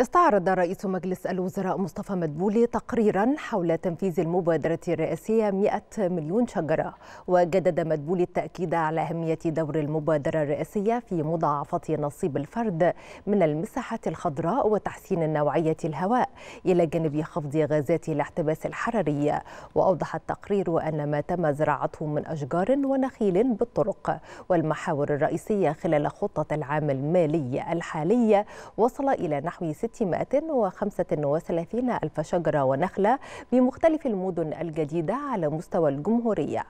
استعرض رئيس مجلس الوزراء مصطفى مدبولي تقريرا حول تنفيذ المبادرة الرئاسية 100 مليون شجرة وجدد مدبولي التأكيد على أهمية دور المبادرة الرئاسية في مضاعفة نصيب الفرد من المساحات الخضراء وتحسين نوعية الهواء إلى جانب خفض غازات الاحتباس الحراري وأوضح التقرير أن ما تم زراعته من أشجار ونخيل بالطرق والمحاور الرئيسية خلال خطة العام المالي الحالية وصل إلى نحو 635 ألف شجرة ونخلة بمختلف المدن الجديدة على مستوى الجمهورية